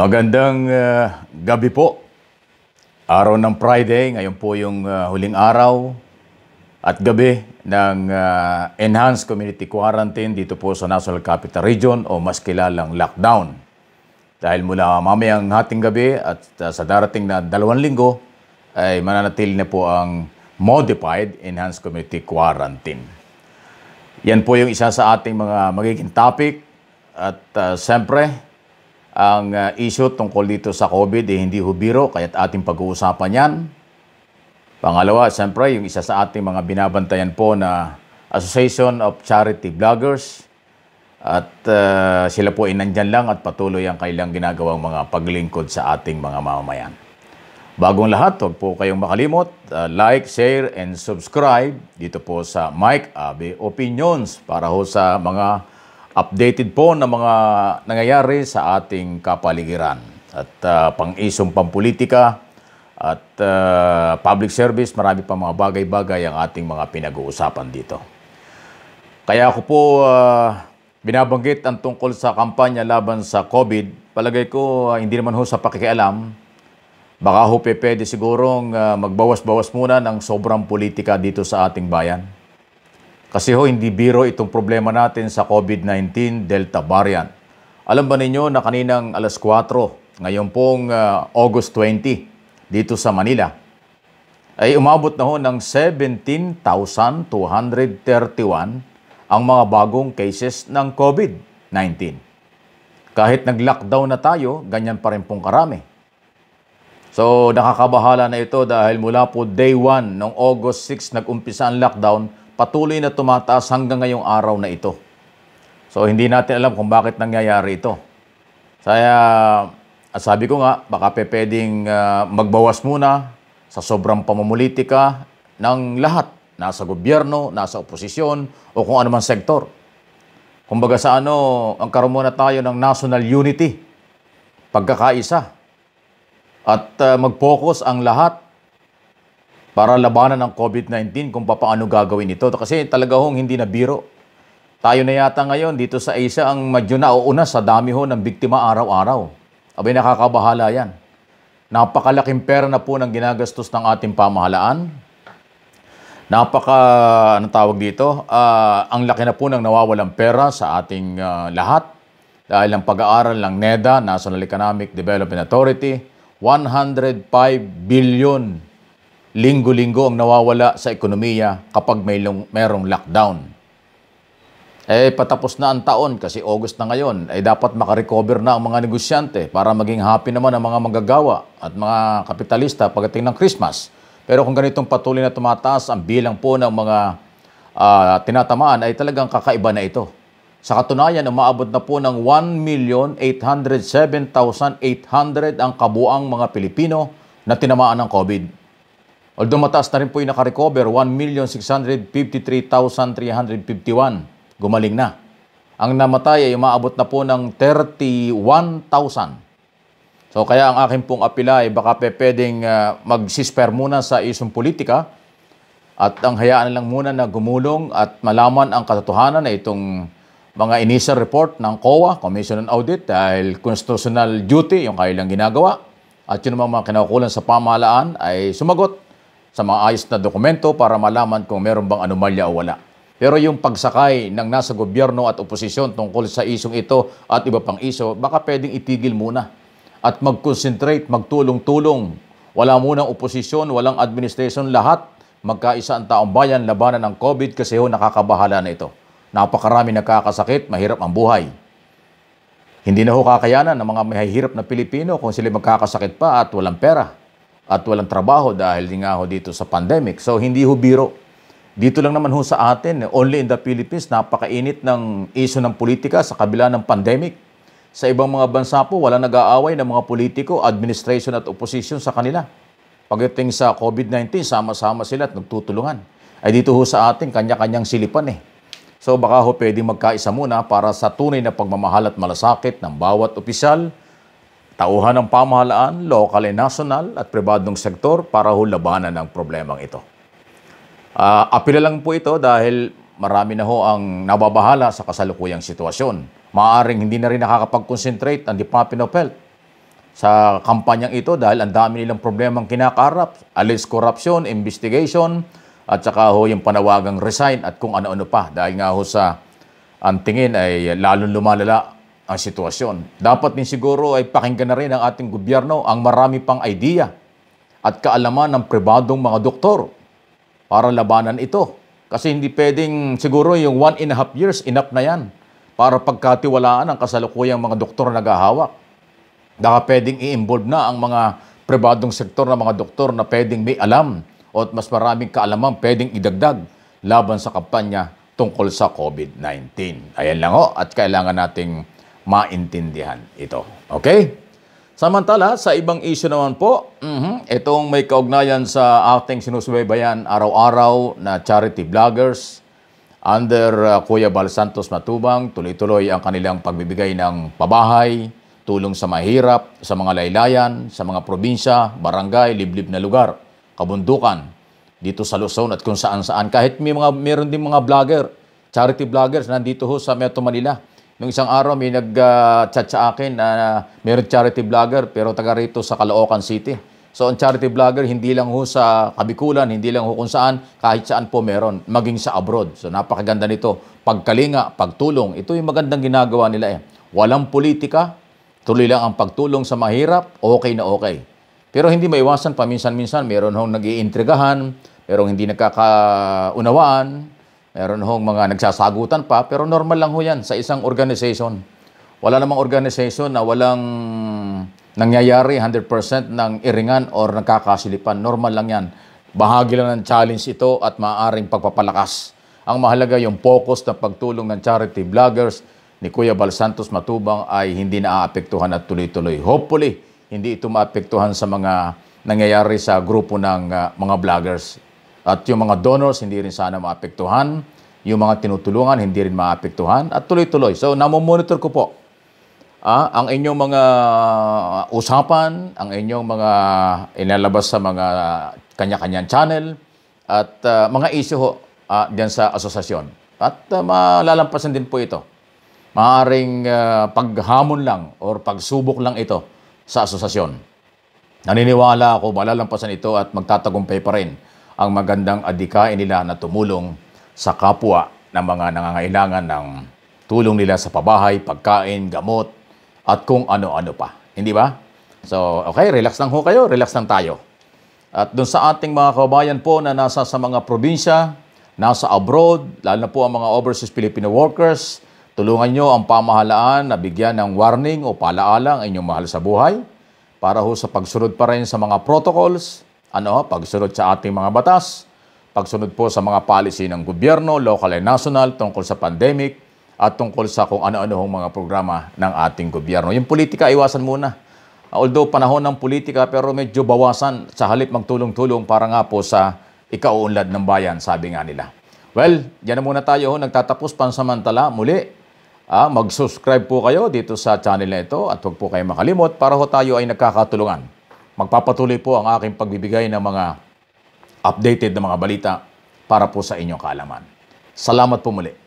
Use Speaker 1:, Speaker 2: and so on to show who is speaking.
Speaker 1: Magandang uh, gabi po. Araw ng Friday, ngayon po yung uh, huling araw at gabi ng uh, Enhanced Community Quarantine dito po sa National Capital Region o mas kilalang lockdown. Dahil mula mamayang hating gabi at uh, sa darating na dalawang linggo ay mananatili na po ang Modified Enhanced Community Quarantine. Yan po yung isa sa ating mga magiging topic at uh, siyempre ang uh, issue tungkol dito sa COVID eh, hindi hubiro kaya't ating pag-uusapan yan. Pangalawa, siyempre, yung isa sa ating mga binabantayan po na Association of Charity Bloggers at uh, sila po inandyan lang at patuloy ang kailang ginagawang mga paglingkod sa ating mga mamamayan. Bagong lahat, huwag po kayong makalimot, uh, like, share, and subscribe dito po sa Mike Abe Opinions para ho sa mga updated po ng mga nangyayari sa ating kapaligiran at uh, pang-isong pampolitika at uh, public service, marami pa mga bagay-bagay ang ating mga pinag-uusapan dito. Kaya ako po uh, binabanggit ang tungkol sa kampanya laban sa COVID. Palagay ko uh, hindi naman ho sa pakikialam. Baka ho pe, pwede sigurong uh, magbawas-bawas muna ng sobrang politika dito sa ating bayan. Kasi ho hindi biro itong problema natin sa COVID-19 Delta variant. Alam ba ninyo na kaninang alas 4, ngayon pong uh, August 20, dito sa Manila, ay umabot na ho ng 17,231 ang mga bagong cases ng COVID-19. Kahit nag-lockdown na tayo, ganyan pa rin pong karami. So nakakabahala na ito dahil mula po day 1 noong August 6 nag-umpisa ang lockdown, patuloy na tumataas hanggang ngayong araw na ito. So hindi natin alam kung bakit nangyayari ito. Kaya ah, sabi ko nga, baka pe pwedeng uh, magbawas muna sa sobrang pamumulitika ng lahat, nasa gobyerno, nasa oposisyon, o kung anumang sektor. Kumbaga sa ano, ang karoon tayo ng national unity, pagkakaisa, at uh, mag-focus ang lahat para labanan ng COVID-19 kung paano gagawin ito. Kasi talaga hong hindi na biro. Tayo na yata ngayon dito sa Asia ang medyo nauuna sa dami ho ng biktima araw-araw. Abay nakakabahala yan. Napakalaking pera na po ng ginagastos ng ating pamahalaan. Napaka, ano tawag dito, uh, ang laki na po ng nawawalang pera sa ating uh, lahat dahil ang pag-aaral ng NEDA, National Economic Development Authority, 105 billion linggo-linggo ang nawawala sa ekonomiya kapag may merong lockdown. Eh, patapos na ang taon kasi August na ngayon, ay eh, dapat makarecover na ang mga negosyante para maging happy naman ang mga manggagawa at mga kapitalista pagdating ng Christmas. Pero kung ganitong patuloy na tumataas ang bilang po ng mga uh, tinatamaan ay talagang kakaiba na ito. Sa katunayan, umaabot na po ng 1,807,800 ang kabuang mga Pilipino na tinamaan ng COVID. Although mataas na rin po yung nakarecover, 1,653,351. Gumaling na. Ang namatay ay umaabot na po ng 31,000. So kaya ang aking pong apila ay baka pe pwedeng uh, magsisper muna sa isong politika at ang hayaan lang muna na gumulong at malaman ang katotohanan na itong mga initial report ng COA, Commission on Audit, dahil constitutional duty yung kailang ginagawa at yun mga kinakukulan sa pamahalaan ay sumagot sa maayos na dokumento para malaman kung meron bang anomalya o wala. Pero yung pagsakay ng nasa gobyerno at oposisyon tungkol sa isong ito at iba pang iso, baka pwedeng itigil muna at mag-concentrate, magtulong-tulong. Wala munang oposisyon, walang administration, lahat magkaisa ang taong bayan labanan ng COVID kasi ho nakakabahala na ito. Napakarami nakakasakit, mahirap ang buhay. Hindi na ho kakayanan ng mga mahihirap na Pilipino kung sila magkakasakit pa at walang pera at walang trabaho dahil nga ho dito sa pandemic. So hindi ho biro. Dito lang naman ho sa atin, only in the Philippines, napakainit ng iso ng politika sa kabila ng pandemic. Sa ibang mga bansa po, wala nag-aaway ng mga politiko, administration at opposition sa kanila. Pagdating sa COVID-19, sama-sama sila at nagtutulungan. Ay dito ho sa atin, kanya-kanyang silipan eh. So baka ho pwede magkaisa muna para sa tunay na pagmamahal at malasakit ng bawat opisyal, Tauhan ng pamahalaan, local and national at pribadong sektor para hulabanan ang problemang ito. Uh, ah, apila lang po ito dahil marami na ho ang nababahala sa kasalukuyang sitwasyon. Maaring hindi na rin nakakapag-concentrate ang Department of Health sa kampanyang ito dahil ang dami nilang problemang kinakarap, alis corruption, investigation, at saka ho yung panawagang resign at kung ano-ano pa dahil nga ho sa ang tingin ay lalong lumalala ang sitwasyon. Dapat din siguro ay pakinggan na rin ng ating gobyerno ang marami pang idea at kaalaman ng pribadong mga doktor para labanan ito. Kasi hindi pwedeng siguro yung one and a half years, enough na yan para pagkatiwalaan ang kasalukuyang mga doktor na naghahawak. Baka pwedeng i-involve na ang mga pribadong sektor na mga doktor na pwedeng may alam o mas maraming kaalaman pwedeng idagdag laban sa kampanya tungkol sa COVID-19. Ayan lang ho at kailangan nating maintindihan ito. Okay? Samantala, sa ibang issue naman po, mm-hmm, itong may kaugnayan sa ating sinusubaybayan araw-araw na charity vloggers under uh, Kuya Bal Santos Matubang, tuloy-tuloy ang kanilang pagbibigay ng pabahay, tulong sa mahirap, sa mga laylayan, sa mga probinsya, barangay, liblib na lugar, kabundukan, dito sa Luzon at kung saan-saan. Kahit may mga, meron din mga vlogger, charity vloggers, nandito ho sa Metro Manila Nung isang araw may nag-chat sa akin na mayroon charity vlogger pero taga rito sa Caloocan City. So ang charity vlogger hindi lang ho sa Kabikulan, hindi lang ho kung saan, kahit saan po meron, maging sa abroad. So napakaganda nito. Pagkalinga, pagtulong, ito yung magandang ginagawa nila eh. Walang politika, tuloy lang ang pagtulong sa mahirap, okay na okay. Pero hindi maiwasan, paminsan-minsan, meron hong nag iintrigahan merong hindi nakakaunawaan, Meron hong mga nagsasagutan pa, pero normal lang ho yan sa isang organization. Wala namang organization na walang nangyayari 100% ng iringan or nagkakasilipan. Normal lang yan. Bahagi lang ng challenge ito at maaaring pagpapalakas. Ang mahalaga yung focus ng pagtulong ng charity vloggers ni Kuya Bal Santos Matubang ay hindi naaapektuhan at tuloy-tuloy. Hopefully, hindi ito maapektuhan sa mga nangyayari sa grupo ng uh, mga vloggers. At yung mga donors, hindi rin sana maapektuhan. Yung mga tinutulungan, hindi rin maapektuhan. At tuloy-tuloy. So, namomonitor ko po ah, ang inyong mga usapan, ang inyong mga inalabas sa mga kanya-kanyang channel, at uh, mga isyo uh, ah, diyan sa asosasyon. At uh, malalampasan din po ito. Maaring uh, paghamon lang or pagsubok lang ito sa asosasyon. Naniniwala ako malalampasan ito at magtatagumpay pa rin ang magandang adikain nila na tumulong sa kapwa ng mga nangangailangan ng tulong nila sa pabahay, pagkain, gamot, at kung ano-ano pa. Hindi ba? So, okay, relax lang ho kayo, relax lang tayo. At doon sa ating mga kababayan po na nasa sa mga probinsya, nasa abroad, lalo na po ang mga overseas Filipino workers, tulungan nyo ang pamahalaan na bigyan ng warning o paalaala ang inyong mahal sa buhay para ho sa pagsunod pa rin sa mga protocols ano, pagsunod sa ating mga batas, pagsunod po sa mga policy ng gobyerno, local and national tungkol sa pandemic at tungkol sa kung ano-ano mga programa ng ating gobyerno. Yung politika, iwasan muna. Although panahon ng politika pero medyo bawasan sa halip magtulong-tulong para nga po sa ikauunlad ng bayan, sabi nga nila. Well, yan na muna tayo. Nagtatapos pansamantala. Muli, ah, mag-subscribe po kayo dito sa channel na ito at huwag po kayo makalimot para ho tayo ay nagkakatulungan Magpapatuloy po ang aking pagbibigay ng mga updated na mga balita para po sa inyong kaalaman. Salamat po muli.